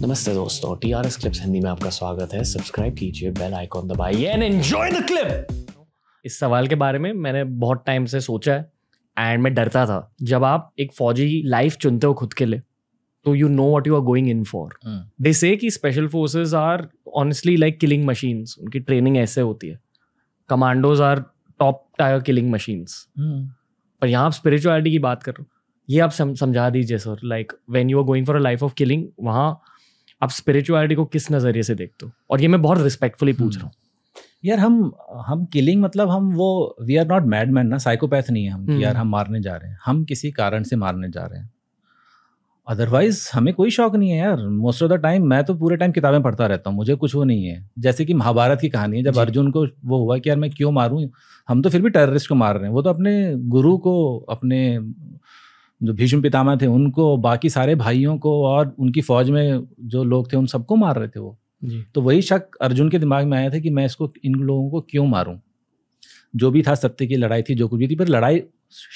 नमस्ते दोस्तों T R S clips Hindi में आपका स्वागत है सब्सक्राइब कीजिए बेल आइकॉन दबाइए एंड एंजॉय द क्लिप इस सवाल के बारे में मैंने बहुत टाइम से सोचा है एंड मैं डरता था जब आप एक फौजी लाइफ चुनते हो खुद के लिए तो you know what you are going in for they say कि special forces are honestly like killing machines उनकी ट्रेनिंग ऐसे होती है commandos are top tier killing machines पर यहाँ आप स्पिरिचुअलिटी की बात कर रहे हो ये आप समझा दीजिए sir like when you are going for a life of killing वहाँ आप स्पिरिचुअलिटी को किस नज़रिए से देखते हो और ये मैं बहुत रिस्पेक्टफुली पूछ हम्म। रहा हूँ यार हम हम किलिंग मतलब हम वो we are not mad man ना साइकोपैथ नहीं है हम कि हम्म। यार हम मारने जा रहे हैं हम किसी कारण से मारने जा रहे हैं अदरवाइज हमें कोई शौक नहीं है यार मोस्ट ऑफ द टाइम मैं तो पूरे टाइम किताबें पढ़ता रहता हूँ मुझे कुछ वो नहीं है जैसे कि महाभारत की कहानी है जब अर्जुन को वो हुआ कि यार मैं क्यों मारूँ हम तो फिर भी टेररिस्ट को मार रहे हैं वो तो अपने गुरु को अपने जो भीष्म पितामह थे उनको बाकी सारे भाइयों को और उनकी फौज में जो लोग थे उन सबको मार रहे थे वो तो वही शक अर्जुन के दिमाग में आया था कि मैं इसको इन लोगों को क्यों मारूं जो भी था सत्य की लड़ाई थी जो कुछ भी थी पर लड़ाई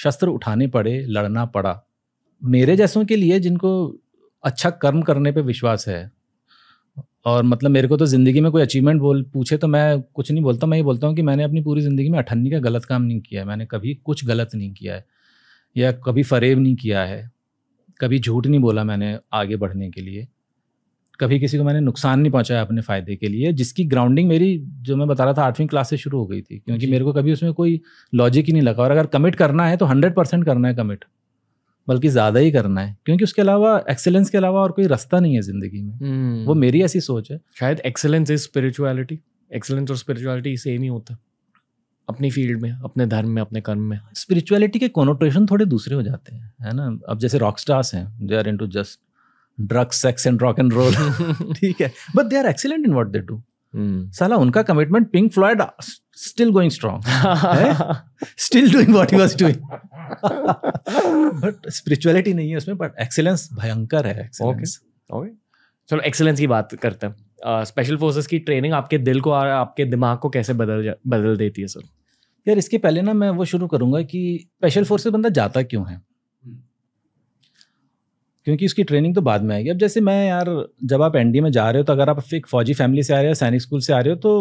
शस्त्र उठाने पड़े लड़ना पड़ा मेरे जैसों के लिए जिनको अच्छा कर्म करने पर विश्वास है और मतलब मेरे को तो ज़िंदगी में कोई अचीवमेंट बोल पूछे तो मैं कुछ नहीं बोलता मैं ये बोलता हूँ कि मैंने अपनी पूरी ज़िंदगी में अठन्नी का गलत काम नहीं किया है मैंने कभी कुछ गलत नहीं किया है या कभी फरेब नहीं किया है कभी झूठ नहीं बोला मैंने आगे बढ़ने के लिए कभी किसी को मैंने नुकसान नहीं पहुंचाया अपने फ़ायदे के लिए जिसकी ग्राउंडिंग मेरी जो मैं बता रहा था आठवीं क्लास से शुरू हो गई थी क्योंकि मेरे को कभी उसमें कोई लॉजिक ही नहीं लगा और अगर कमिट करना है तो हंड्रेड परसेंट करना है कमिट बल्कि ज़्यादा ही करना है क्योंकि उसके अलावा एक्सेलेंस के अलावा और कोई रास्ता नहीं है ज़िंदगी में हम्म। वो मेरी ऐसी सोच है शायद एक्सेलेंस इज स्पिरिचुअलिटी एक्सेलेंस और स्पिरिचुअलिटी सेम ही होता है अपनी फील्ड में अपने धर्म में अपने कर्म में स्पिरिचुअलिटी के कोनोटेशन थोड़े दूसरे हो जाते हैं है ना अब जैसे रॉक स्टार्स हैं they are into just drugs sex and rock and roll ठीक है but they are excellent in what they do साला उनका commitment Pink Floyd still going strong still doing what he was doing but spirituality नहीं है उसमें but excellence भयंकर है excellence okay चलो एक्सीलेंस की बात करते हैं स्पेशल फोर्सेस की ट्रेनिंग आपके दिल को और आपके दिमाग को कैसे बदल बदल देती है सर यार इसके पहले ना मैं वो शुरू करूँगा कि स्पेशल फोर्सेस बंदा जाता क्यों है हम्म। क्योंकि उसकी ट्रेनिंग तो बाद में आएगी अब जैसे मैं यार जब आप एनडीए में जा रहे हो तो अगर आप एक फौजी फैमिली से आ रहे हो सैनिक स्कूल से आ रहे हो तो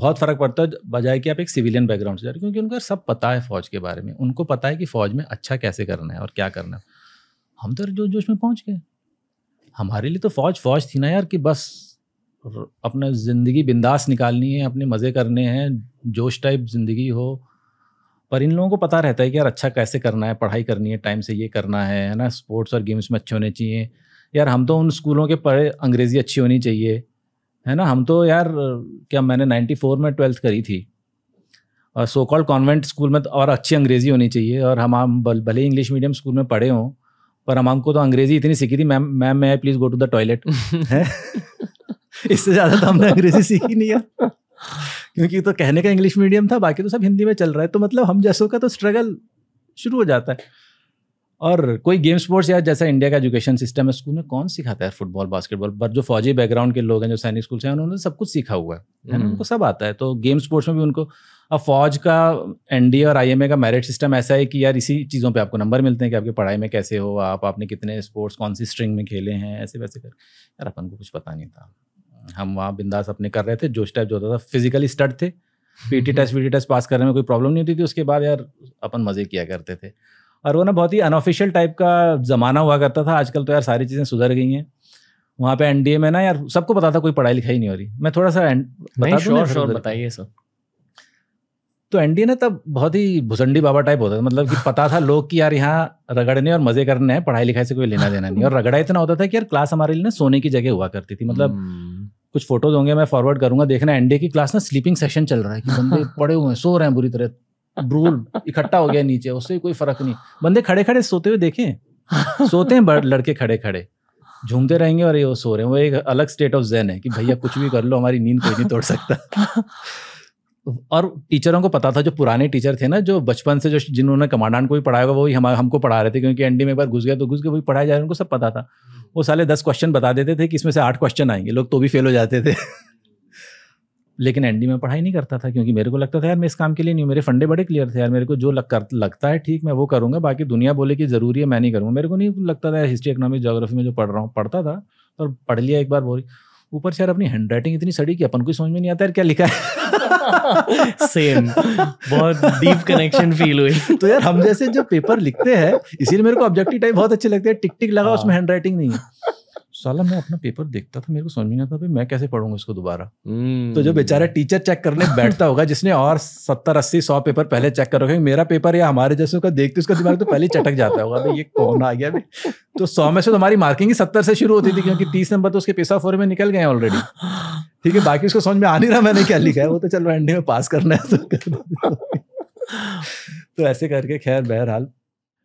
बहुत फ़र्क पड़ता है बजाय कि आप एक सिविलियन बैकग्राउंड से जा रहे हो क्योंकि उनका सब पता है फ़ौज के बारे में उनको पता है कि फ़ौज में अच्छा कैसे करना है और क्या करना है हम तो जो जोश में पहुँच गए हमारे लिए तो फ़ौज फ़ौज थी ना यार कि बस और अपने ज़िंदगी बिंदास निकालनी है अपने मज़े करने हैं जोश टाइप ज़िंदगी हो पर इन लोगों को पता रहता है कि यार अच्छा कैसे करना है पढ़ाई करनी है टाइम से ये करना है है ना स्पोर्ट्स और गेम्स में अच्छे होने चाहिए यार हम तो उन स्कूलों के पढ़े अंग्रेज़ी अच्छी होनी चाहिए है ना हम तो यार क्या मैंने 94 में ट्वेल्थ करी थी और सो कॉल्ड कॉन्वेंट स्कूल में तो और अच्छी अंग्रेज़ी होनी चाहिए और हम हम भले ही इंग्लिश मीडियम स्कूल में पढ़े हों पर हम हमको तो अंग्रेज़ी इतनी सीखी थी मैम मैम मैं please go to the toilet इससे ज़्यादा तो हमने अंग्रेजी सीखी नहीं है क्योंकि तो कहने का इंग्लिश मीडियम था बाकी तो सब हिंदी में चल रहा है तो मतलब हम जैसों का तो स्ट्रगल शुरू हो जाता है और कोई गेम स्पोर्ट्स या जैसा इंडिया का एजुकेशन सिस्टम है स्कूल में कौन सिखाता है फुटबॉल बास्केटबॉल पर जो फौजी बैकग्राउंड के लोग हैं जो सैनिक स्कूल से हैं उन्होंने सब कुछ सीखा हुआ है हम्म। उनको सब आता है तो गेम स्पोर्ट्स में भी उनको अब फौज का एन और आई का मेरिट सिस्टम ऐसा है कि यार इसी चीज़ों पर आपको नंबर मिलते हैं कि आपकी पढ़ाई में कैसे हो आप आपने कितने स्पोर्ट्स कौन सी स्ट्रिंग में खेले हैं ऐसे वैसे कर यार अपन को कुछ पता नहीं था हम वहाँ बिंदास अपने कर रहे थे जोश टाइप जो होता था फिजिकली स्टड थे PT test VT test pass करने में कोई प्रॉब्लम नहीं होती थी उसके बाद यार अपन मज़े किया करते थे और वो ना बहुत ही अनऑफिशियल टाइप का ज़माना हुआ करता था आजकल तो यार सारी चीज़ें सुधर गई हैं वहाँ पे एनडीए में ना यार सबको पता था कोई पढ़ाई लिखाई नहीं हो रही मैं थोड़ा सा बता श्योर श्योर बताइए सब तो एनडीए ना तब बहुत ही भुसंडी बाबा टाइप होता था मतलब कि पता था लोग कि यार यहाँ रगड़ने और मजे करने हैं पढ़ाई लिखाई से कोई लेना देना नहीं और रगड़ा इतना होता था कि यार क्लास हमारे लिए ना सोने की जगह हुआ करती थी मतलब हम्म। कुछ फोटोज होंगे मैं फॉरवर्ड करूंगा देखना एनडे की क्लास ना स्लीपिंग सेशन चल रहा है कि बंदे पड़े हुए हैं सो रहे हैं बुरी तरह ब्रूल इकट्ठा हो गया नीचे उससे कोई फर्क नहीं बंदे खड़े खड़े सोते हुए देखे सोते हैं लड़के खड़े खड़े झूमते रहेंगे और ये सो रहे हैं वो एक अलग स्टेट ऑफ जेन है कि भैया कुछ भी कर लो हमारी नींद कोई नहीं तोड़ सकता और टीचरों को पता था जो पुराने टीचर थे ना जो बचपन से जो जिन्होंने कमांडेंट को भी पढ़ाया होगा वही हम हमको पढ़ा रहे थे क्योंकि एनडी में एक बार घुस गया तो घुस गए वही पढ़ाया जा रहा उनको सब पता था वो साले दस क्वेश्चन बता देते थे कि इसमें से आठ क्वेश्चन आएंगे लोग तो भी फेल हो जाते थे लेकिन एनडी में पढ़ाई नहीं करता था क्योंकि मेरे को लगता था यार मैं इस काम के लिए नहीं मेरे फंडे बड़े क्लियर थे यार मेरे को जो लग कर, लगता है ठीक मैं वो करूँगा बाकी दुनिया बोले कि ज़रूरी है मैं नहीं करूँगा मेरे को नहीं लगता था यार हिस्ट्री इकोनॉमिक जोग्राफी में जो पढ़ रहा हूँ पढ़ता था और पढ़ लिया एक बार बोरी ऊपर से यार अपनी हैंड राइटिंग इतनी सड़ी कि अपन को समझ में नहीं आता यार क्या लिखा है सेम बहुत डीप कनेक्शन फील हुई तो यार हम जैसे जो पेपर लिखते हैं इसीलिए मेरे को ऑब्जेक्टिव टाइप बहुत अच्छे लगते हैं टिक टिक लगा हाँ। उसमें हैंड राइटिंग नहीं है साला मैं अपना पेपर देखता था तो मेरे को समझ में नहीं आता मैं कैसे पढ़ूंगा इसको दोबारा हम्म। तो जो बेचारा टीचर चेक करने बैठता होगा जिसने और सत्तर अस्सी सौ पेपर पहले चेक कर रखे मेरा पेपर या हमारे जैसे का देखते उसका दिमाग तो पहले चटक जाता होगा भाई ये कौन आ गया भी तो सौ में से तुम्हारी तो मार्किंग ही सत्तर से शुरू होती थी क्योंकि तीस नंबर तो उसके पेशा फोर में निकल गए ऑलरेडी ठीक है बाकी उसको समझ में आ नहीं रहा मैंने क्या लिखा है वो तो चलो एंडिंग में पास करना है तो, तो ऐसे करके खैर बहरहाल